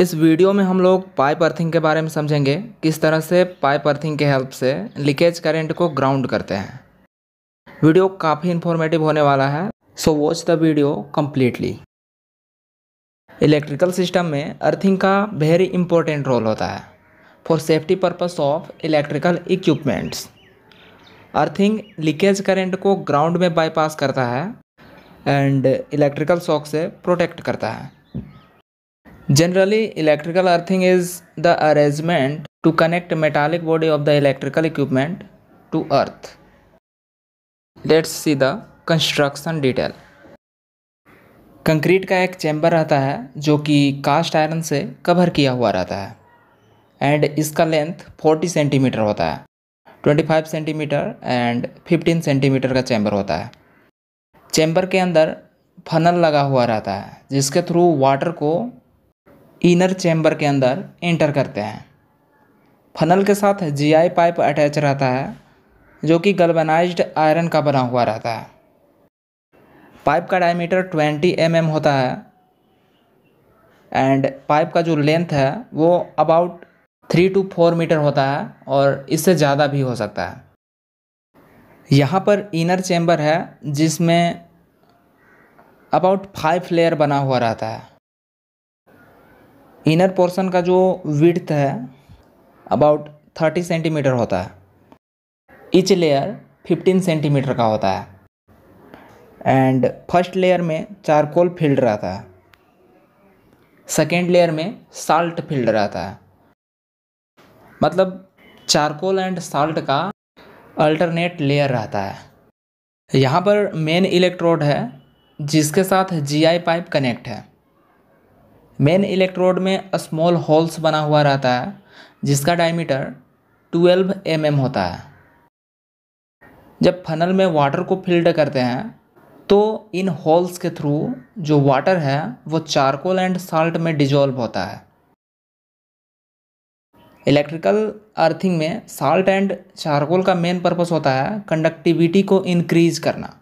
इस वीडियो में हम लोग पाइप अर्थिंग के बारे में समझेंगे किस तरह से पाइप अर्थिंग के हेल्प से लीकेज करंट को ग्राउंड करते हैं वीडियो काफ़ी इन्फॉर्मेटिव होने वाला है so watch the video completely electrical system में अर्थिंग का वेरी इंपॉर्टेंट रोल होता है for safety purpose of electrical equipments earthing leakage current को ग्राउंड में बाईपास करता है एंड इलेक्ट्रिकल शॉक से प्रोटेक्ट करता है Generally, electrical earthing is the arrangement to connect metallic body of the electrical equipment to earth. Let's see the construction detail. Concrete का एक chamber रहता है जो कि कास्ट आयरन से कवर किया हुआ रहता है एंड इसका लेंथ 40 सेंटीमीटर होता है 25 सेंटीमीटर एंड 15 सेंटीमीटर का चैम्बर होता है चैम्बर के अंदर फनल लगा हुआ रहता है जिसके थ्रू वाटर को इनर चैम्बर के अंदर एंटर करते हैं फनल के साथ जीआई पाइप अटैच रहता है जो कि गलबनाइज्ड आयरन का बना हुआ रहता है पाइप का डायमीटर 20 एम mm होता है एंड पाइप का जो लेंथ है वो about three two four metre होता है और इससे ज़्यादा भी हो सकता है यहाँ पर इनर चैम्बर है जिसमें अबाउट फाइव लेयर बना हुआ रहता है इनर पोर्शन का जो विड्थ है अबाउट थर्टी सेंटीमीटर होता है इच लेयर फिफ्टीन सेंटीमीटर का होता है एंड फर्स्ट लेयर में चारकोल फील्ड रहता है सेकेंड लेयर में साल्ट फील्ड रहता है मतलब चारकोल एंड साल्ट का अल्टरनेट लेयर रहता है यहाँ पर मेन इलेक्ट्रोड है जिसके साथ जीआई पाइप कनेक्ट है मेन इलेक्ट्रोड में स्मॉल होल्स बना हुआ रहता है जिसका डायमीटर 12 एम mm होता है जब फनल में वाटर को फिल्टर करते हैं तो इन होल्स के थ्रू जो वाटर है वो चारकोल एंड साल्ट में डिजॉल्व होता है इलेक्ट्रिकल अर्थिंग में साल्ट एंड चारकोल का मेन पर्पस होता है कंडक्टिविटी को इंक्रीज करना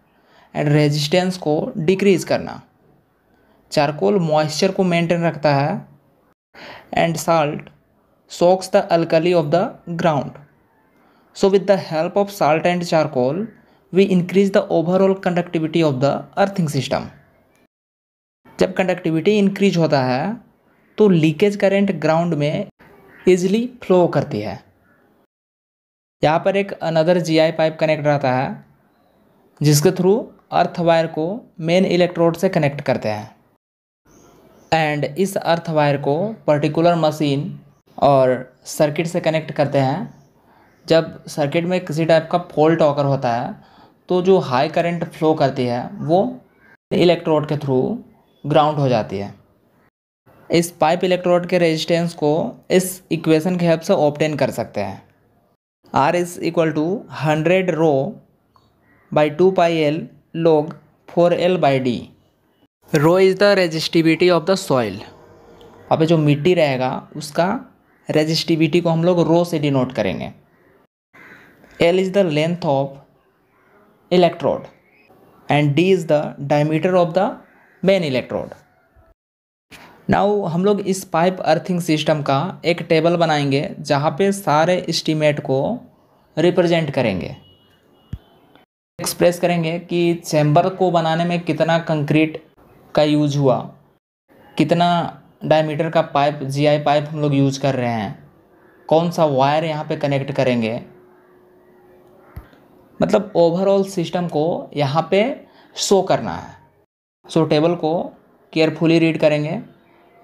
एंड रेजिस्टेंस को डिक्रीज करना चारकोल मॉइस्चर को मेंटेन रखता है and salt soaks the alkali of the ground so with the help of salt and charcoal we increase the overall conductivity of the earthing system जब conductivity increase होता है तो leakage current ground में easily flow करती है यहाँ पर एक अनदर जीआई पाइप कनेक्ट रहता है जिसके थ्रू अर्थ वायर को मेन इलेक्ट्रोड से कनेक्ट करते हैं एंड इस अर्थ वायर को पर्टिकुलर मशीन और सर्किट से कनेक्ट करते हैं जब सर्किट में किसी टाइप का फॉल्ट ऑकर होता है तो जो हाई करंट फ्लो करती है वो इलेक्ट्रोड के थ्रू ग्राउंड हो जाती है इस पाइप इलेक्ट्रोड के रेजिस्टेंस को इस इक्वेशन के हेल्प से ऑप्टेन कर सकते हैं R is equal to hundred rho by two pi L log four L by D rho is the resistivity of the soil अब जो मिट्टी रहेगा उसका रेजिस्टिविटी को हम लोग रो से डिनोट करेंगे L is the length of electrode and D is the diameter of the main electrode now हम लोग इस पाइप अर्थिंग सिस्टम का एक टेबल बनाएंगे जहाँ पे सारे इस्टीमेट को रिप्रेजेंट करेंगे एक्सप्रेस करेंगे कि चैम्बर को बनाने में कितना कंक्रीट का यूज हुआ कितना डायमीटर का पाइप जीआई पाइप हम लोग यूज कर रहे हैं कौन सा वायर यहाँ पे कनेक्ट करेंगे मतलब ओवरऑल सिस्टम को यहाँ पे शो करना है सो टेबल को केयरफुली रीड करेंगे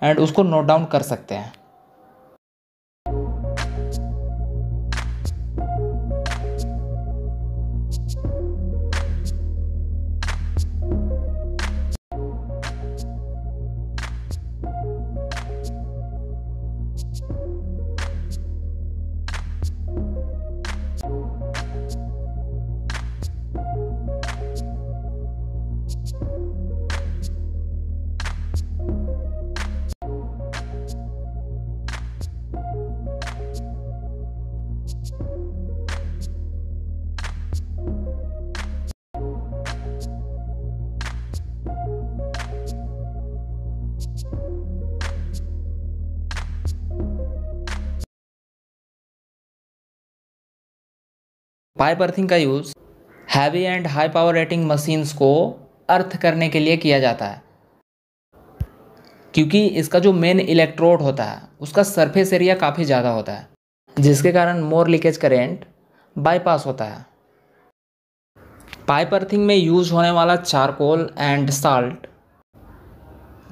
एंड उसको नोट डाउन कर सकते हैं पाइप अर्थिंग का use heavy and high power rating machines को अर्थ करने के लिए किया जाता है क्योंकि इसका जो मेन इलेक्ट्रोड होता है उसका सरफेस एरिया काफ़ी ज़्यादा होता है जिसके कारण मोर लीकेज करेंट बाईपास होता है पाइप अर्थिंग में यूज होने वाला चारकोल एंड साल्ट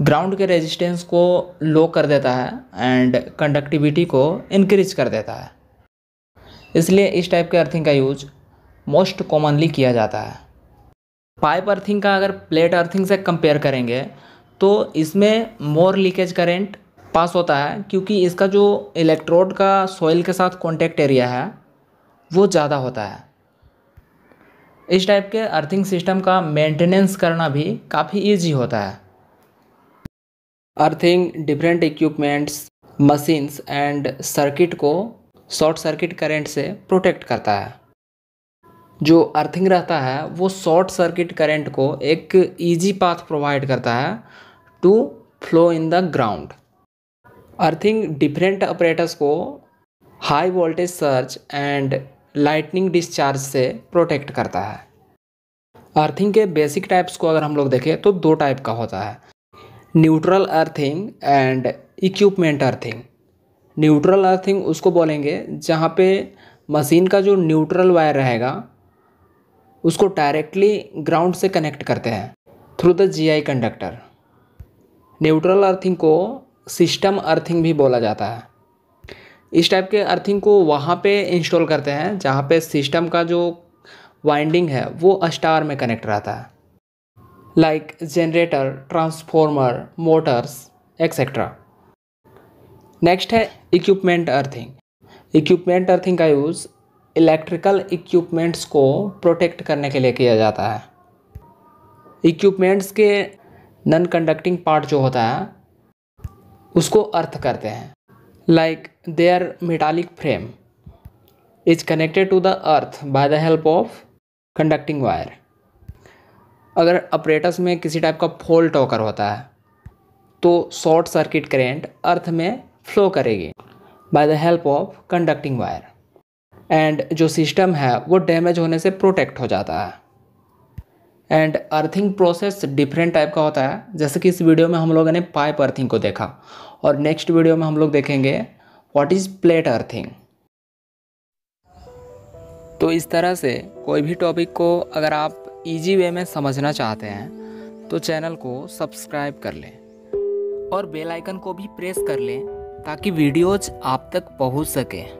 ग्राउंड के रेजिस्टेंस को लो कर देता है एंड कंडक्टिविटी को इनक्रीज कर देता है इसलिए इस टाइप के अर्थिंग का यूज मोस्ट कॉमनली किया जाता है पाइप अर्थिंग का अगर प्लेट अर्थिंग से कंपेयर करेंगे तो इसमें मोर लीकेज करेंट पास होता है क्योंकि इसका जो इलेक्ट्रोड का सॉइल के साथ कॉन्टेक्ट एरिया है वो ज़्यादा होता है इस टाइप के अर्थिंग सिस्टम का मेंटेनेंस करना भी काफ़ी इजी होता है earthing different equipments machines and circuit को शॉर्ट सर्किट करंट से प्रोटेक्ट करता है जो अर्थिंग रहता है वो शॉर्ट सर्किट करंट को एक इजी पाथ प्रोवाइड करता है to flow in the ground earthing different operators को high voltage surge and lightning discharge से प्रोटेक्ट करता है अर्थिंग के बेसिक टाइप्स को अगर हम लोग देखें तो दो टाइप का होता है neutral earthing and equipment earthing neutral earthing उसको बोलेंगे जहाँ पे मशीन का जो न्यूट्रल वायर रहेगा उसको डायरेक्टली ग्राउंड से कनेक्ट करते हैं through the GI conductor neutral earthing को सिस्टम अर्थिंग भी बोला जाता है इस टाइप के अर्थिंग को वहाँ पे इंस्टॉल करते हैं जहाँ पे सिस्टम का जो वाइंडिंग है वो स्टार में कनेक्ट रहता है like generator transformer motors etcetera next है इक्विपमेंट अर्थिंग इक्विपमेंट अर्थिंग का यूज़ इलेक्ट्रिकल इक्विपमेंट्स को प्रोटेक्ट करने के लिए किया जाता है इक्विपमेंट्स के नॉन कंडक्टिंग पार्ट जो होता है उसको अर्थ करते हैं like their metallic frame is connected to the earth by the help of conducting wire अगर अपरेटस में किसी टाइप का फॉल्ट ऑकर होता है तो शॉर्ट सर्किट करेंट अर्थ में फ्लो करेगी by the help of conducting wire and जो सिस्टम है वो डैमेज होने से प्रोटेक्ट हो जाता है and earthing process different type का होता है जैसे कि इस वीडियो में हम लोगों ने पाइप अर्थिंग को देखा और नेक्स्ट वीडियो में हम लोग देखेंगे व्हाट इज़ प्लेट अर्थिंग तो इस तरह से कोई भी टॉपिक को अगर आप इजी वे में समझना चाहते हैं तो चैनल को सब्सक्राइब कर लें और बेलाइकन को भी प्रेस कर लें ताकि वीडियोज आप तक पहुँच सकें